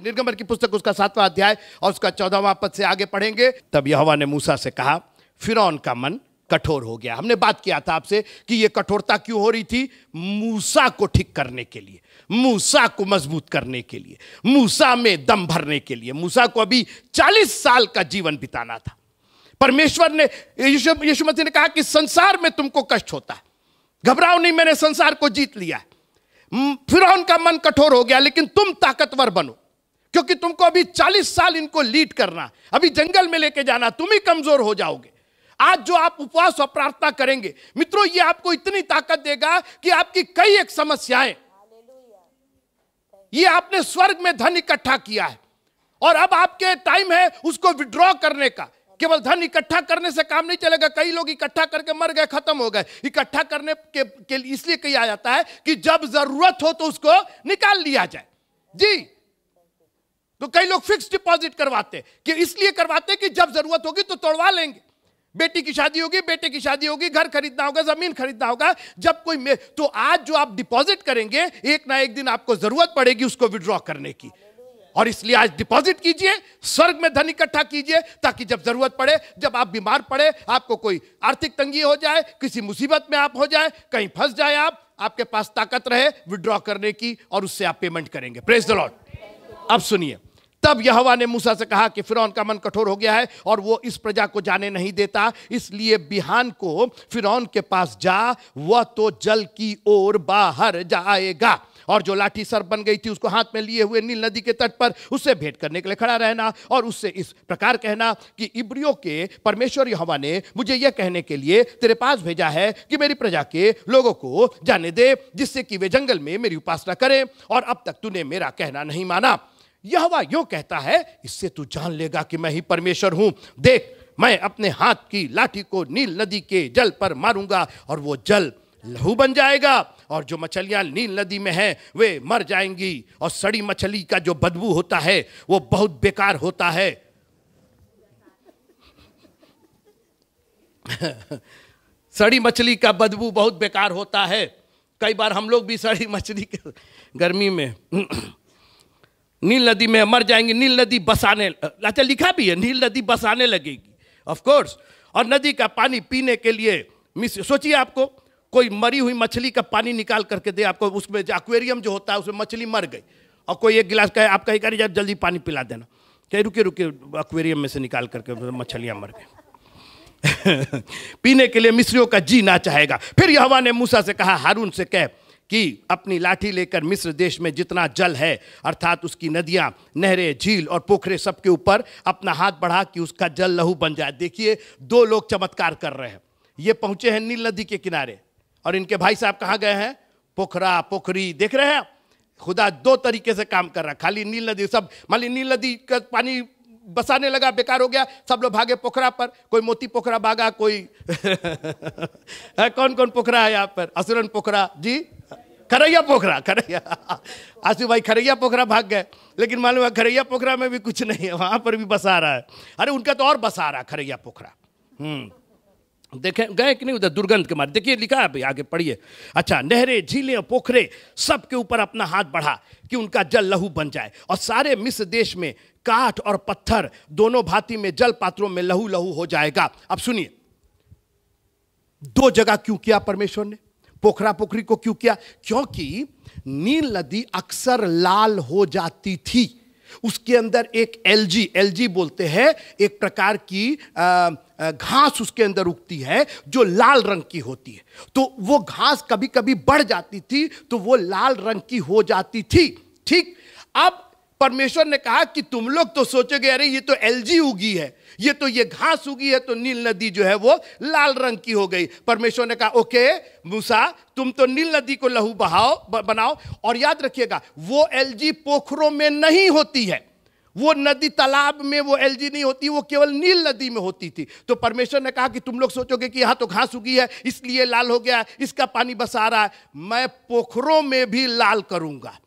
निर्गमन की पुस्तक उसका सातवां अध्याय और उसका चौदहवा पद से आगे पढ़ेंगे तब यहोवा ने मूसा से कहा फिर का मन कठोर हो गया हमने बात किया था आपसे कि यह कठोरता क्यों हो रही थी मूसा को ठीक करने के लिए मूसा को मजबूत करने के लिए मूसा में दम भरने के लिए मूसा को अभी चालीस साल का जीवन बिताना था परमेश्वर ने यीशु मसीह ने कहा कि संसार में तुमको कष्ट होता है घबराओ नहीं मैंने संसार को जीत लिया फिर उनका मन कठोर हो गया लेकिन तुम ताकतवर बनो क्योंकि तुमको अभी चालीस साल इनको लीड करना अभी जंगल में लेके जाना तुम ही कमजोर हो जाओगे आज जो आप उपवास और प्रार्थना करेंगे मित्रों ये आपको इतनी ताकत देगा कि आपकी कई एक समस्याएं ये आपने स्वर्ग में धन इकट्ठा किया है और अब आपके टाइम है उसको विड्रॉ करने का केवल धन इकट्ठा करने से काम नहीं चलेगा कई लोग इकट्ठा करके मर गए खत्म हो गए इकट्ठा करने के, के इसलिए आ जाता है कि जब जरूरत हो तो उसको निकाल लिया जाए जी तो कई लोग फिक्स डिपॉजिट करवाते कि इसलिए करवाते कि जब जरूरत होगी तो तोड़वा लेंगे बेटी की शादी होगी बेटे की शादी होगी घर खरीदना होगा जमीन खरीदना होगा जब कोई तो आज जो आप डिपॉजिट करेंगे एक ना एक दिन आपको जरूरत पड़ेगी उसको विड्रॉ करने की और इसलिए आज डिपॉजिट कीजिए स्वर्ग में धन इकट्ठा कीजिए ताकि जब जरूरत पड़े जब आप बीमार पड़े आपको कोई आर्थिक तंगी हो जाए किसी मुसीबत में आप हो जाए कहीं फंस जाए आप आपके पास ताकत रहे विड्रॉ करने की और उससे आप पेमेंट करेंगे प्रेस द लॉर्ड अब सुनिए तब यहावा ने मूसा से कहा कि फिरौन का मन कठोर हो गया है और वो इस प्रजा को जाने नहीं देता इसलिए बिहान को फिरौन के पास जा वह तो जल की ओर बाहर जाएगा और जो लाठी सर बन गई थी उसको हाथ में लिए हुए नील नदी के तट पर उससे भेंट करने के लिए खड़ा रहना और उससे इस प्रकार कहना कि इब्रियो के परमेश्वर यहोवा ने मुझे यह कहने के लिए तेरे पास भेजा है कि मेरी प्रजा के लोगों को जाने दे जिससे कि वे जंगल में मेरी उपासना करें और अब तक तूने मेरा कहना नहीं माना यह यो कहता है इससे तू जान लेगा कि मैं ही परमेश्वर हूं देख मैं अपने हाथ की लाठी को नील नदी के जल पर मारूंगा और वो जल लहू बन जाएगा और जो मछलियां नील नदी में हैं वे मर जाएंगी और सड़ी मछली का जो बदबू होता है वो बहुत बेकार होता है सड़ी मछली का बदबू बहुत बेकार होता है कई बार हम लोग भी सड़ी मछली गर्मी में नील नदी में मर जाएंगे नील नदी बसाने अच्छा लिखा भी है नील नदी बसाने लगेगी ऑफ कोर्स और नदी का पानी पीने के लिए मिस सोचिए आपको कोई मरी हुई मछली का पानी निकाल करके दे आपको उसमें एक्वेरियम जो होता है उसमें मछली मर गई और कोई एक गिलास कहे आप कहीं कह रही जल्दी पानी पिला देना कहीं रुके रुके एक्वेरियम में से निकाल करके मछलियाँ मर गई पीने के लिए मिस्रियों का जी ना चाहेगा फिर यहवा ने मूसा से कहा हारून से कह कि अपनी लाठी लेकर मिस्र देश में जितना जल है अर्थात उसकी नदियाँ नहरें झील और पोखरे सबके ऊपर अपना हाथ बढ़ा कि उसका जल लहू बन जाए देखिए दो लोग चमत्कार कर रहे हैं ये पहुंचे हैं नील नदी के किनारे और इनके भाई साहब कहाँ गए हैं पोखरा पोखरी देख रहे हैं खुदा दो तरीके से काम कर रहा खाली नील नदी सब मान ली नील नदी का पानी बसाने लगा बेकार हो गया सब लोग भागे पोखरा पर कोई मोती पोखरा भागा कोई कौन कौन पोखरा है यहाँ पर असुरन पोखरा जी खरैया पोखरा खरैया आसिफ भाई खरैया पोखरा भाग गए लेकिन मालूम है खरैया पोखरा में भी कुछ नहीं है वहां पर भी बसा रहा है अरे उनका तो और बसा रहा है खरैया पोखरा हम्म। देखें गए कि नहीं उधर दुर्गंध के मारे देखिए लिखा है आगे पढ़िए अच्छा नहरे झीले पोखरे सब के ऊपर अपना हाथ बढ़ा कि उनका जल लहू बन जाए और सारे मिस्र देश में काठ और पत्थर दोनों भांति में जल पात्रों में लहू लहू हो जाएगा अब सुनिए दो जगह क्यों किया परमेश्वर ने पोखरा पोखरी को क्यों किया क्योंकि नील नदी अक्सर लाल हो जाती थी उसके अंदर एक एलजी एलजी बोलते हैं एक प्रकार की घास उसके अंदर उगती है जो लाल रंग की होती है तो वो घास कभी कभी बढ़ जाती थी तो वो लाल रंग की हो जाती थी ठीक अब परमेश्वर ने कहा कि तुम लोग तो सोचोगे अरे ये तो एलजी उगी है ये तो ये घास उगी है तो नील नदी जो है वो लाल रंग की हो गई परमेश्वर ने कहा ओके मूसा तुम तो नील नदी को लहू बहाओ बनाओ और याद रखिएगा वो एलजी पोखरों में नहीं होती है वो नदी तालाब में वो एलजी नहीं होती वो केवल नील नदी में होती थी तो परमेश्वर ने कहा कि तुम लोग सोचोगे कि यहाँ तो घास उगी है इसलिए लाल हो गया इसका पानी बसा रहा है मैं पोखरों में भी लाल करूंगा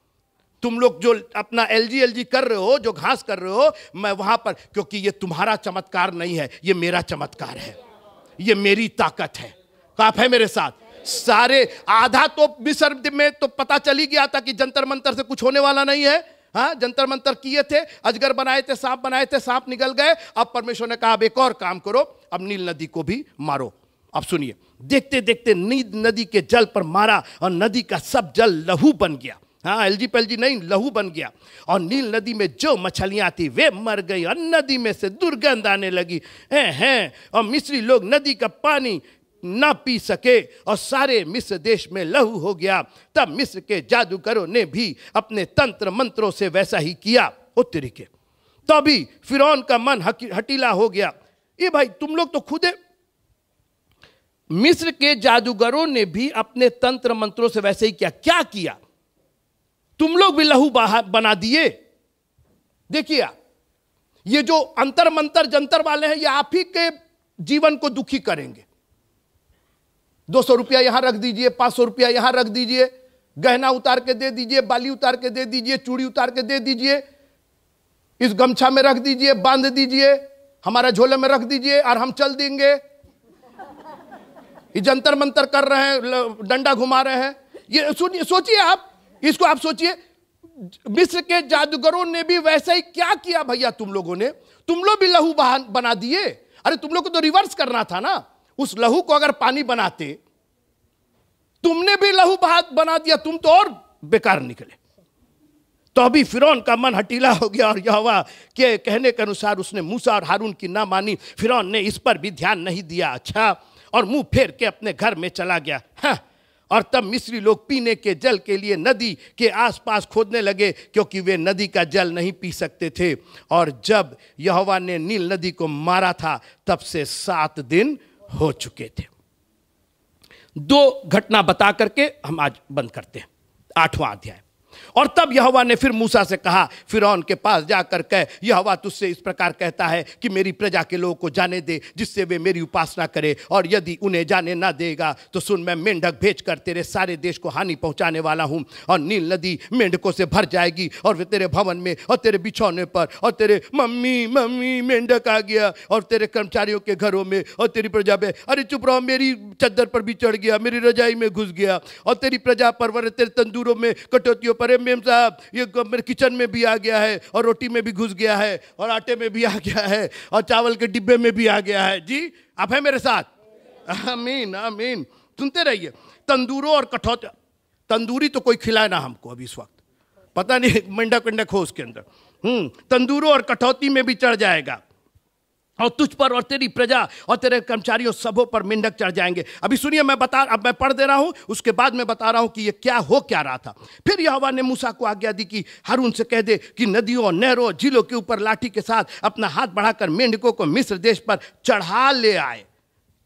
तुम लोग जो अपना एल जी एल जी कर रहे हो जो घास कर रहे हो मैं वहां पर क्योंकि ये तुम्हारा चमत्कार नहीं है ये मेरा चमत्कार है ये मेरी ताकत है काफ है मेरे साथ सारे आधा तो मिसर में तो पता चल ही गया था कि जंतर मंतर से कुछ होने वाला नहीं है हाँ जंतर मंतर किए थे अजगर बनाए थे सांप बनाए थे सांप निकल गए अब परमेश्वर ने कहा अब एक और काम करो अब नील नदी को भी मारो अब सुनिए देखते देखते नील नदी के जल पर मारा और नदी का सब जल लहू बन गया हाँ एलजी पलजी नहीं लहू बन गया और नील नदी में जो मछलियाँ थी वे मर गई और नदी में से दुर्गंध आने लगी हैं हैं और मिस्री लोग नदी का पानी ना पी सके और सारे मिस्र देश में लहू हो गया तब मिस्र के जादूगरों ने भी अपने तंत्र मंत्रों से वैसा ही किया उत्तरी के तभी तो का मन हटीला हो गया ये भाई तुम लोग तो खुदे मिस्र के जादूगरों ने भी अपने तंत्र मंत्रों से वैसे ही किया क्या किया तुम लोग भी लहू बना दिए देखिए आप ये जो अंतर मंतर जंतर वाले हैं ये आप ही के जीवन को दुखी करेंगे दो सौ रुपया यहां रख दीजिए पांच सौ रुपया यहां रख दीजिए गहना उतार के दे दीजिए बाली उतार के दे दीजिए चूड़ी उतार के दे दीजिए इस गमछा में रख दीजिए बांध दीजिए हमारा झोले में रख दीजिए और हम चल देंगे ये जंतर मंतर कर रहे हैं डंडा घुमा रहे हैं ये सोचिए आप इसको आप सोचिए मिस्र के जादूगरों ने भी वैसा ही क्या किया भैया तुम लोगों ने तुम लोग भी लहू बना दिए अरे तुम लोग को तो रिवर्स करना था ना उस लहू को अगर पानी बनाते तुमने भी लहू बना दिया तुम तो और बेकार निकले तो अभी फिरौन का मन हटीला हो गया और यहोवा के कहने के अनुसार उसने मूसा और हारून की ना मानी फिरौन ने इस पर भी ध्यान नहीं दिया अच्छा और मुंह फेर के अपने घर में चला गया हाँ और तब मिस्री लोग पीने के जल के लिए नदी के आसपास खोदने लगे क्योंकि वे नदी का जल नहीं पी सकते थे और जब यहोवा ने नील नदी को मारा था तब से सात दिन हो चुके थे दो घटना बता करके हम आज बंद करते हैं आठवां अध्याय और तब यहवा ने फिर मूसा से कहा फिर के पास जाकर कह यहवा तुझसे इस प्रकार कहता है कि मेरी प्रजा के लोगों को जाने दे जिससे वे मेरी उपासना करें और यदि उन्हें जाने ना देगा तो सुन मैं मेंढक भेज कर तेरे सारे देश को हानि पहुंचाने वाला हूं और नील नदी मेंढकों से भर जाएगी और वे तेरे भवन में और तेरे बिछौने पर और तेरे मम्मी मम्मी मेंढक आ गया और तेरे कर्मचारियों के घरों में और तेरी प्रजा पे अरे चुप रहो मेरी चद्दर पर भी चढ़ गया मेरी रजाई में घुस गया और तेरी प्रजा पर तेरे तंदूरों में कटौतियों पर अरे मेम साहब ये मेरे किचन में भी आ गया है और रोटी में भी घुस गया है और आटे में भी आ गया है और चावल के डिब्बे में भी आ गया है जी आप हैं मेरे साथ अमीन अमीन सुनते रहिए तंदूरों और कठौते तंदूरी तो कोई खिलाए ना हमको अभी इस वक्त पता नहीं मंडक मंडक हो उसके अंदर हम्म तंदूरों और कठौती में भी चढ़ जाएगा और तुझ पर और तेरी प्रजा और तेरे कर्मचारियों सबों पर मिंडक चढ़ जाएंगे अभी सुनिए मैं बता अब मैं पढ़ दे रहा हूँ उसके बाद मैं बता रहा हूँ कि ये क्या हो क्या रहा था फिर यहावा ने मूसा को आज्ञा दी कि हरून से कह दे कि नदियों नहरों झीलों के ऊपर लाठी के साथ अपना हाथ बढ़ाकर मेंढकों को मिस्र देश पर चढ़ा ले आए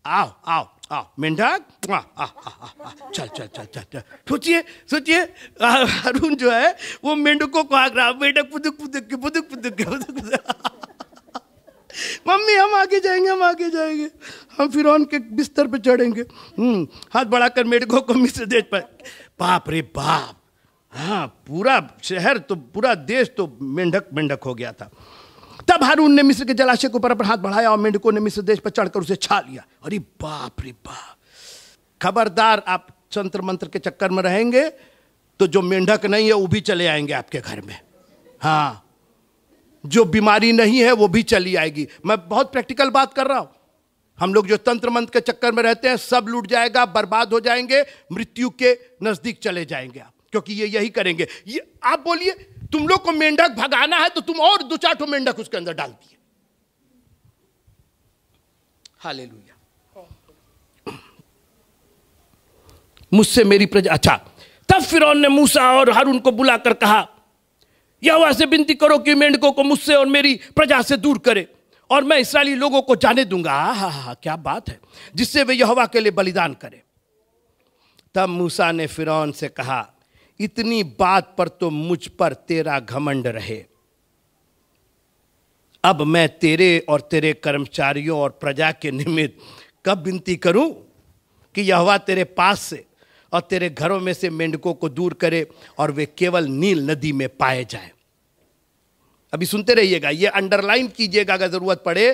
आओ आओ आओ मेंढक चल चल चल चल चल सोचिए सोचिए हारून जो है वो मेंढकों को आग्रह मेंढक पुदुक पुदुक पुदुक पुदुक पुदुक मम्मी हम आगे जाएंगे हम आगे जाएंगे हम फिर के बिस्तर पे चढ़ेंगे हम्म, हाथ बढ़ाकर मेरे को मिस्र देश पर बाप रे बाप हाँ पूरा शहर तो पूरा देश तो मेंढक मेंढक हो गया था तब हारून ने मिस्र के जलाशय के ऊपर अपना हाथ बढ़ाया और मेंढकों ने मिस्र देश पर चढ़कर उसे छा लिया अरे बाप रे बाप खबरदार आप संत्र मंत्र के चक्कर में रहेंगे तो जो मेंढक नहीं है वो भी चले आएंगे आपके घर में हाँ जो बीमारी नहीं है वो भी चली आएगी मैं बहुत प्रैक्टिकल बात कर रहा हूं हम लोग जो तंत्र मंत्र के चक्कर में रहते हैं सब लूट जाएगा बर्बाद हो जाएंगे मृत्यु के नजदीक चले जाएंगे आप क्योंकि ये यही करेंगे ये आप बोलिए तुम लोग को मेंढक भगाना है तो तुम और दो चार मेंढक उसके अंदर डाल दिए हाले मुझसे मेरी प्रजा अच्छा तब फिर ने मूसा और हारून को बुलाकर कहा यहोवा से विनती करो कि मेंढकों को मुझसे और मेरी प्रजा से दूर करे और मैं इसराइली लोगों को जाने दूंगा हा हा हा क्या बात है जिससे वे यहोवा के लिए बलिदान करें तब मूसा ने फिरौन से कहा इतनी बात पर तो मुझ पर तेरा घमंड रहे अब मैं तेरे और तेरे कर्मचारियों और प्रजा के निमित्त कब विनती करूं कि यहोवा तेरे पास से और तेरे घरों में से मेंढकों को दूर करे और वे केवल नील नदी में पाए जाए अभी सुनते रहिएगा ये अंडरलाइन कीजिएगा अगर जरूरत पड़े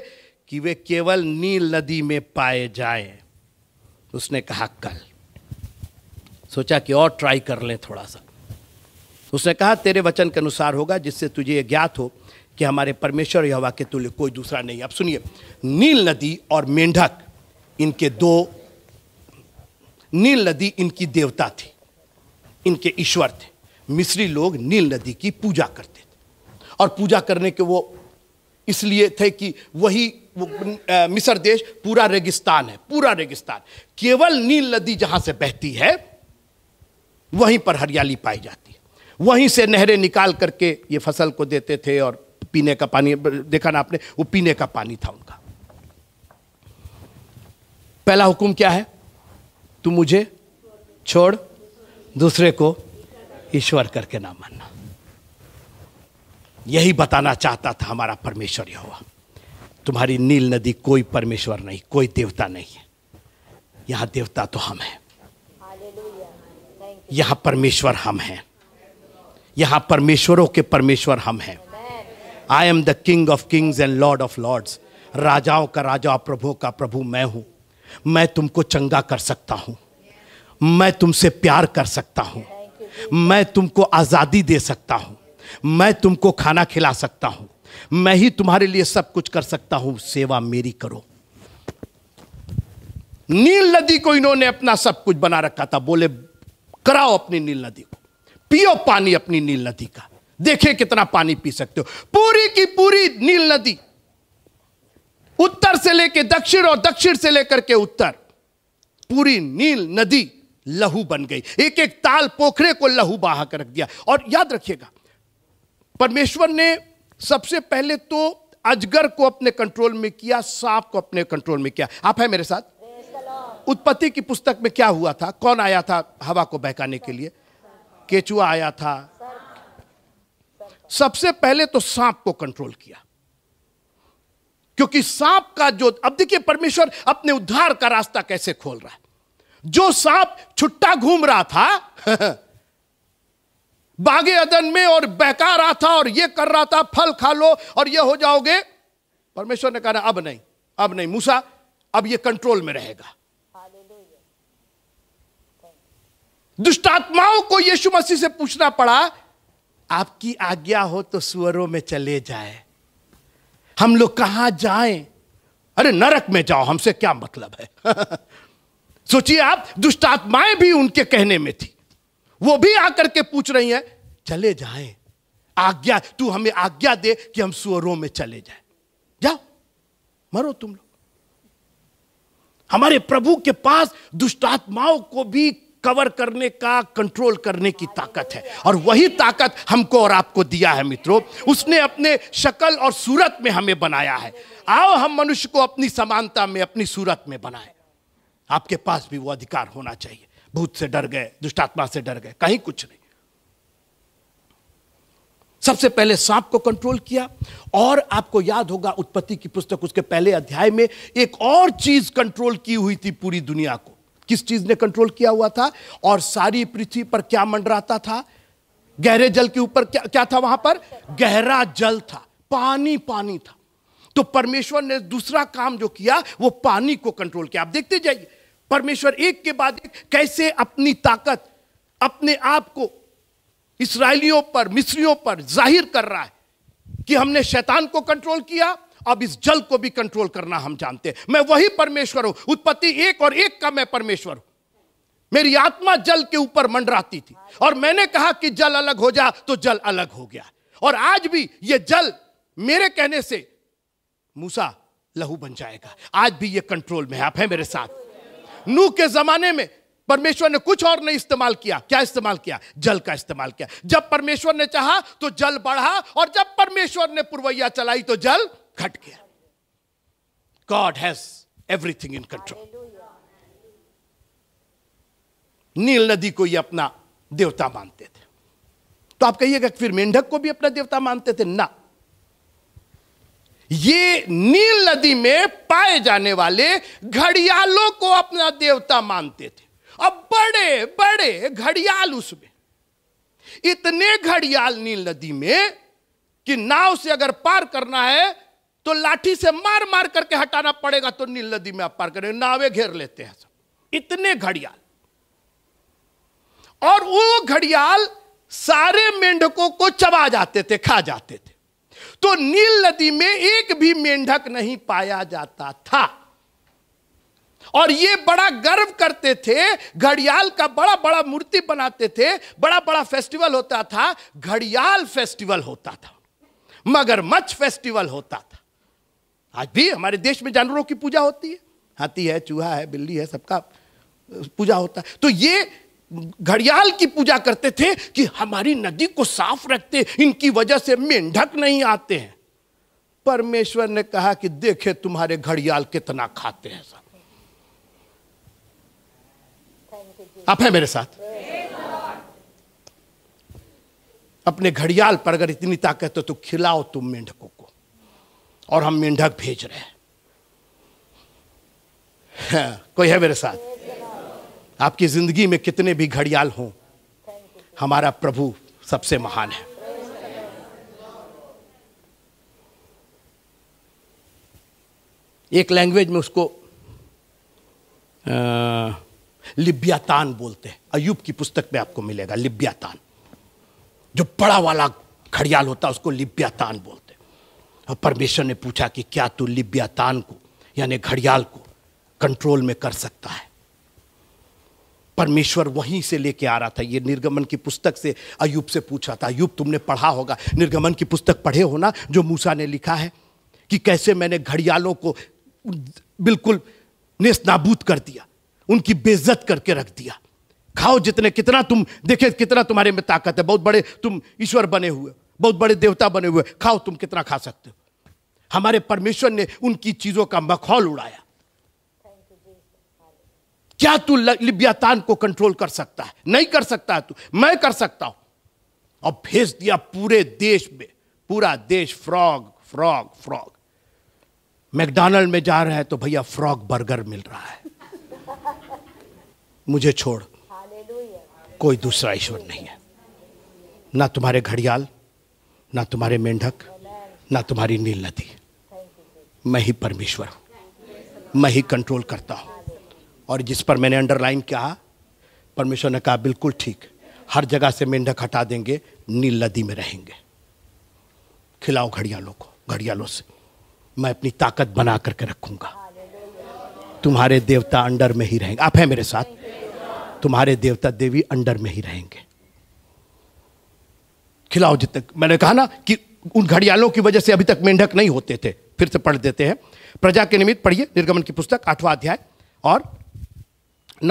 कि वे केवल नील नदी में पाए जाए उसने कहा कल सोचा कि और ट्राई कर लें थोड़ा सा उसने कहा तेरे वचन के अनुसार होगा जिससे तुझे यह ज्ञात हो कि हमारे परमेश्वर यहोवा के तुल्य कोई दूसरा नहीं अब सुनिए नील नदी और मेंढक इनके दो नील नदी इनकी देवता थी इनके ईश्वर थे मिस्री लोग नील नदी की पूजा करते थे और पूजा करने के वो इसलिए थे कि वही मिस्र देश पूरा रेगिस्तान है पूरा रेगिस्तान केवल नील नदी जहां से बहती है वहीं पर हरियाली पाई जाती है वहीं से नहरें निकाल करके ये फसल को देते थे और पीने का पानी देखा ना आपने वो पीने का पानी था उनका पहला हुक्म क्या है तू मुझे छोड़ दूसरे को ईश्वर करके ना मानना यही बताना चाहता था हमारा परमेश्वर हुआ तुम्हारी नील नदी कोई परमेश्वर नहीं कोई देवता नहीं है यहां देवता तो हम हैं यहां परमेश्वर हम हैं यहां परमेश्वरों के परमेश्वर हम हैं I am the king of kings and lord of lords राजाओं का राजा प्रभु का प्रभु मैं हूं मैं तुमको चंगा कर सकता हूं मैं तुमसे प्यार कर सकता हूं मैं तुमको आज़ादी दे सकता हूं मैं तुमको खाना खिला सकता हूं मैं ही तुम्हारे लिए सब कुछ कर सकता हूं सेवा मेरी करो नील नदी को इन्होंने अपना सब कुछ बना रखा था बोले कराओ अपनी नील नदी को पियो पानी अपनी नील नदी का देखे कितना पानी पी सकते हो पूरी की पूरी नील नदी उत्तर से लेकर दक्षिण और दक्षिण से लेकर के उत्तर पूरी नील नदी लहू बन गई एक एक ताल पोखरे को लहू बहा कर रख दिया और याद रखिएगा परमेश्वर ने सबसे पहले तो अजगर को अपने कंट्रोल में किया सांप को अपने कंट्रोल में किया आप है मेरे साथ उत्पत्ति की पुस्तक में क्या हुआ था कौन आया था हवा को बहकाने के लिए केचुआ आया था सबसे पहले तो सांप को कंट्रोल किया क्योंकि सांप का जो अब देखिए परमेश्वर अपने उद्धार का रास्ता कैसे खोल रहा है जो सांप छुट्टा घूम रहा था बागे अदन में और बहका रहा था और यह कर रहा था फल खा लो और यह हो जाओगे परमेश्वर ने कहा अब नहीं अब नहीं मूसा अब यह कंट्रोल में रहेगा दुष्टात्माओं को यीशु मसीह से पूछना पड़ा आपकी आज्ञा हो तो सुअरों में चले जाए हम लोग कहां जाएं? अरे नरक में जाओ हमसे क्या मतलब है सोचिए आप दुष्ट आत्माएं भी उनके कहने में थी वो भी आकर के पूछ रही हैं चले जाएं आज्ञा तू हमें आज्ञा दे कि हम सुअरों में चले जाए जाओ मरो तुम लोग हमारे प्रभु के पास दुष्टात्माओं को भी कवर करने का कंट्रोल करने की ताकत है और वही ताकत हमको और आपको दिया है मित्रों उसने अपने शक्ल और सूरत में हमें बनाया है आओ हम मनुष्य को अपनी समानता में अपनी सूरत में बनाए आपके पास भी वो अधिकार होना चाहिए भूत से डर गए दुष्टात्मा से डर गए कहीं कुछ नहीं सबसे पहले सांप को कंट्रोल किया और आपको याद होगा उत्पत्ति की पुस्तक उसके पहले अध्याय में एक और चीज कंट्रोल की हुई थी पूरी दुनिया को किस चीज ने कंट्रोल किया हुआ था और सारी पृथ्वी पर क्या मंडराता था गहरे जल के ऊपर क्या क्या था वहां पर गहरा जल था पानी पानी था तो परमेश्वर ने दूसरा काम जो किया वो पानी को कंट्रोल किया आप देखते जाइए परमेश्वर एक के बाद एक कैसे अपनी ताकत अपने आप को इसराइलियों पर मिस्रियों पर जाहिर कर रहा है कि हमने शैतान को कंट्रोल किया अब इस जल को भी कंट्रोल करना हम जानते हैं मैं वही परमेश्वर हूं उत्पत्ति एक और एक का मैं परमेश्वर हूं मेरी आत्मा जल के ऊपर मंडराती थी और मैंने कहा कि जल अलग हो जा तो जल अलग हो गया और आज भी ये जल मेरे कहने से मूसा लहू बन जाएगा आज भी ये कंट्रोल में आप है मेरे साथ नू के जमाने में परमेश्वर ने कुछ और नहीं इस्तेमाल किया क्या इस्तेमाल किया जल का इस्तेमाल किया जब परमेश्वर ने चाहा तो जल बढ़ा और जब परमेश्वर ने पुरवैया चलाई तो जल घट गया God has everything in control नील नदी को ही अपना देवता मानते थे तो आप कहिएगा फिर मेंढक को भी अपना देवता मानते थे ना ये नील नदी में पाए जाने वाले घड़ियालों को अपना देवता मानते थे अब बड़े बड़े घड़ियाल उसमें इतने घड़ियाल नील नदी में कि नाव से अगर पार करना है तो लाठी से मार मार करके हटाना पड़ेगा तो नील नदी में आप पार करें नावे घेर लेते हैं सब इतने घड़ियाल और वो घड़ियाल सारे मेंढकों को चबा जाते थे खा जाते थे तो नील नदी में एक भी मेंढक नहीं पाया जाता था और ये बड़ा गर्व करते थे घड़ियाल का बड़ा बड़ा मूर्ति बनाते थे बड़ा बड़ा फेस्टिवल होता था घड़ियाल फेस्टिवल होता था मगरमच्छ फेस्टिवल होता था आज भी हमारे देश में जानवरों की पूजा होती है हाथी है चूहा है बिल्ली है सबका पूजा होता है तो ये घड़ियाल की पूजा करते थे कि हमारी नदी को साफ रखते इनकी वजह से मेंढक नहीं आते हैं परमेश्वर ने कहा कि देखे तुम्हारे घड़ियाल कितना खाते हैं सब आप है मेरे साथ अपने घड़ियाल पर अगर इतनी ताकत हो तो खिलाओ तुम मेंढकों और हम मेंढक भेज रहे हैं हाँ, कोई है मेरे साथ आपकी जिंदगी में कितने भी घड़ियाल हों हमारा प्रभु सबसे महान है एक लैंग्वेज में उसको लिब्यातान बोलते हैं अयुब की पुस्तक में आपको मिलेगा लिब्यातान जो बड़ा वाला घड़ियाल होता है उसको लिब्यातान बोलते और परमेश्वर ने पूछा कि क्या तू लिब्यातान को यानी घड़ियाल को कंट्रोल में कर सकता है परमेश्वर वहीं से लेके आ रहा था ये निर्गमन की पुस्तक से अयुब से पूछा था अयुब तुमने पढ़ा होगा निर्गमन की पुस्तक पढ़े हो ना जो मूसा ने लिखा है कि कैसे मैंने घड़ियालों को बिल्कुल नेस नाबूद कर दिया उनकी बेइज्जत करके रख दिया खाओ जितने कितना तुम देखे कितना तुम्हारे में ताकत है बहुत बड़े तुम ईश्वर बने हुए बहुत बड़े देवता बने हुए खाओ तुम कितना खा सकते हो हमारे परमेश्वर ने उनकी चीजों का मखौल उड़ाया क्या तू लिबियातान को कंट्रोल कर सकता है नहीं कर सकता तू मैं कर सकता हूं और भेज दिया पूरे देश में पूरा देश फ्रॉग फ्रॉग फ्रॉग मैकडोनल्ड में जा रहे हैं तो भैया फ्रॉग बर्गर मिल रहा है मुझे छोड़ कोई दूसरा ईश्वर नहीं है ना तुम्हारे घड़ियाल ना तुम्हारे मेंढक ना तुम्हारी नील नदी मैं ही परमेश्वर हूँ मैं ही कंट्रोल करता हूँ और जिस पर मैंने अंडरलाइन किया परमेश्वर ने कहा बिल्कुल ठीक हर जगह से मेंढक हटा देंगे नील नदी में रहेंगे खिलाओ घड़ियालों को घड़ियालों से मैं अपनी ताकत बना करके रखूंगा तुम्हारे देवता अंडर में ही रहेंगे आप हैं मेरे साथ तुम्हारे देवता देवी अंडर में ही रहेंगे खिलाओ जितने मैंने कहा ना कि उन घड़ियालों की वजह से अभी तक मेंढक नहीं होते थे फिर से पढ़ देते हैं प्रजा के निमित्त पढ़िए निर्गमन की पुस्तक आठवां अध्याय और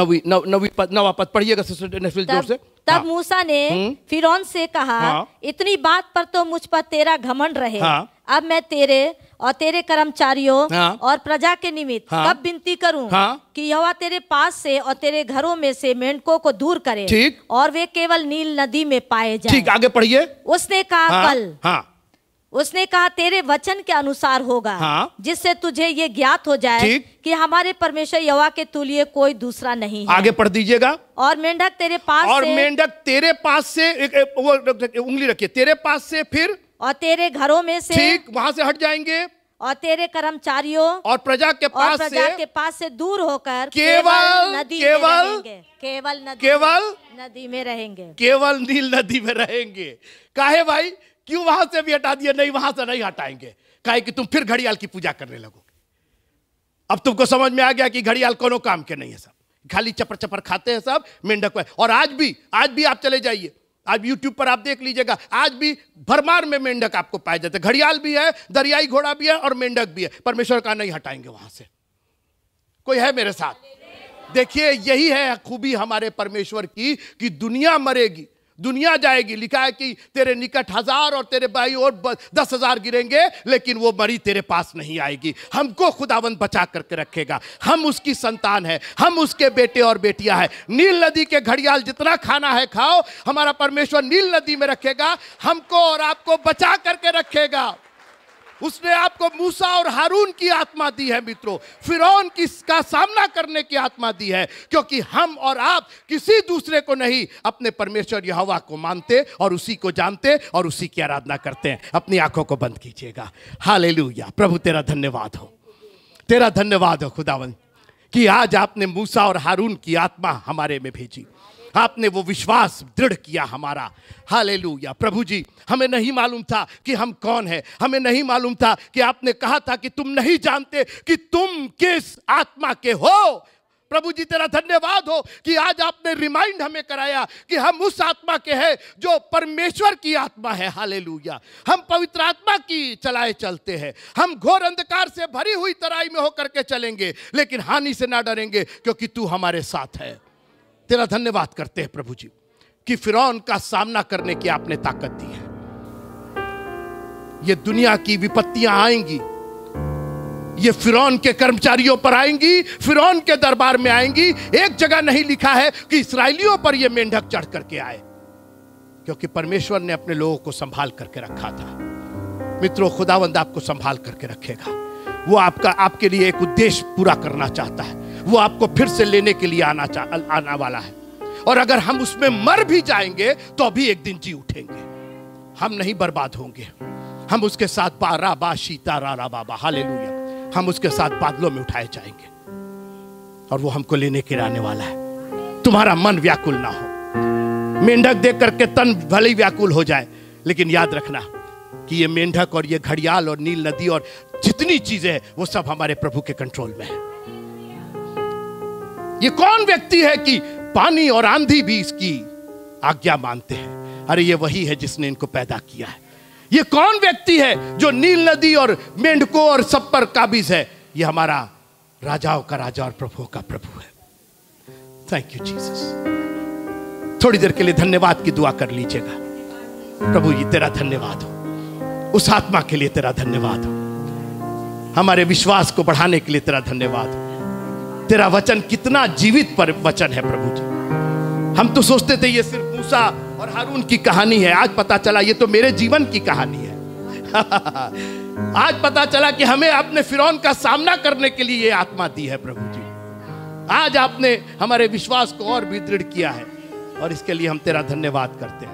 नवी नव नवी पद नवा पद पढ़िएगा जोर से तब हाँ। मूसा ने हम्म। फिर से कहा हाँ। इतनी बात पर तो मुझ पर तेरा घमंड रहे हाँ। अब मैं तेरे और तेरे कर्मचारियों हाँ? और प्रजा के निमित्त हाँ? कब विनती करूं हाँ? कि यहोवा तेरे पास से और तेरे घरों में से मेंढकों को दूर करे ठीक और वे केवल नील नदी में पाए जाए ठीक आगे पढ़िए उसने कहा हाँ? कल हाँ? उसने कहा तेरे वचन के अनुसार होगा हाँ? जिससे तुझे ये ज्ञात हो जाए कि हमारे परमेश्वर यवा के तुल्य कोई दूसरा नहीं है आगे पढ़ दीजिएगा और मेंढक तेरे पास और मेंढक तेरे पास से एक, एक, वो उंगली रखिए तेरे पास से फिर और तेरे घरों में से ठीक वहां से हट जाएंगे और तेरे कर्मचारियों और प्रजा के पास प्रजा से, के पास से दूर होकर केवल नदी केवल केवल नदी केवल नदी में रहेंगे केवल नील नदी में रहेंगे काहे भाई क्यों वहां से भी हटा दिया नहीं वहां से नहीं हटाएंगे काहे कि तुम फिर घड़ियाल की पूजा करने लगोगे अब तुमको समझ में आ गया कि घड़ियाल कोनो काम के नहीं है सब खाली चपर चपर खाते हैं सब मेंढक और आज भी आज भी आप चले जाइए आज YouTube पर आप देख लीजिएगा आज भी भरमार में मेंढक आपको पाए जाते घड़ियाल भी है दरियाई घोड़ा भी है और मेंढक भी है परमेश्वर का नहीं हटाएंगे वहां से कोई है मेरे साथ देखिए यही है खूबी हमारे परमेश्वर की कि दुनिया मरेगी दुनिया जाएगी लिखा है कि तेरे निकट हजार और तेरे भाई और दस हजार गिरेंगे लेकिन वो मरी तेरे पास नहीं आएगी हमको खुदावन बचा करके रखेगा हम उसकी संतान है हम उसके बेटे और बेटियां हैं नील नदी के घड़ियाल जितना खाना है खाओ हमारा परमेश्वर नील नदी में रखेगा हमको और आपको बचा करके रखेगा उसने आपको मूसा और हारून की आत्मा दी है मित्रों फिरौन किसका सामना करने की आत्मा दी है क्योंकि हम और आप किसी दूसरे को नहीं अपने परमेश्वर यहोवा को मानते और उसी को जानते और उसी की आराधना करते हैं अपनी आंखों को बंद कीजिएगा हाल प्रभु तेरा धन्यवाद हो तेरा धन्यवाद हो खुदावन कि आज आपने मूसा और हारून की आत्मा हमारे में भेजी आपने वो विश्वास दृढ़ किया हमारा हाले प्रभु जी हमें नहीं मालूम था कि हम कौन है हमें नहीं मालूम था कि आपने कहा था कि तुम नहीं जानते कि तुम किस आत्मा के हो प्रभु जी तेरा धन्यवाद हो कि आज आपने रिमाइंड हमें कराया कि हम उस आत्मा के हैं जो परमेश्वर की आत्मा है हाले हम पवित्र आत्मा की चलाए चलते हैं हम घोर अंधकार से भरी हुई तराई में होकर के चलेंगे लेकिन हानि से ना डरेंगे क्योंकि तू हमारे साथ है तेरा धन्यवाद करते हैं प्रभु जी कि फिरौन का सामना करने की आपने ताकत दी है ये दुनिया की विपत्तियां आएंगी ये फिरौन के कर्मचारियों पर आएंगी फिरौन के दरबार में आएंगी एक जगह नहीं लिखा है कि इसराइलियों पर ये मेंढक चढ़ करके आए क्योंकि परमेश्वर ने अपने लोगों को संभाल करके रखा था मित्रों खुदावंद आपको संभाल करके रखेगा वो आपका आपके लिए एक उद्देश्य पूरा करना चाहता है वो आपको फिर से लेने के लिए आना आना वाला है और अगर हम उसमें मर भी जाएंगे तो भी एक दिन जी उठेंगे हम नहीं बर्बाद होंगे हम उसके साथ पा बा सीता रारा बाबा हाले हम उसके साथ बादलों में उठाए जाएंगे और वो हमको लेने के आने वाला है तुम्हारा मन व्याकुल ना हो मेंढक देख करके तन भले ही व्याकुल हो जाए लेकिन याद रखना कि ये मेंढक और ये घड़ियाल और नील नदी और जितनी चीजें हैं वो सब हमारे प्रभु के कंट्रोल में है ये कौन व्यक्ति है कि पानी और आंधी भी इसकी आज्ञा मानते हैं अरे ये वही है जिसने इनको पैदा किया है ये कौन व्यक्ति है जो नील नदी और मेंढकों और सब पर काबिज है ये हमारा राजाओं का राजा और प्रभु का प्रभु है थैंक यू जीसस थोड़ी देर के लिए धन्यवाद की दुआ कर लीजिएगा प्रभु ये तेरा धन्यवाद हो उस आत्मा के लिए तेरा धन्यवाद हो हमारे विश्वास को बढ़ाने के लिए तेरा धन्यवाद हो तेरा वचन कितना जीवित पर वचन है प्रभु जी हम तो सोचते थे ये सिर्फ मूसा और हारून की कहानी है आज पता चला ये तो मेरे जीवन की कहानी है आज पता चला कि हमें आपने फिरौन का सामना करने के लिए ये आत्मा दी है प्रभु जी आज आपने हमारे विश्वास को और भी दृढ़ किया है और इसके लिए हम तेरा धन्यवाद करते हैं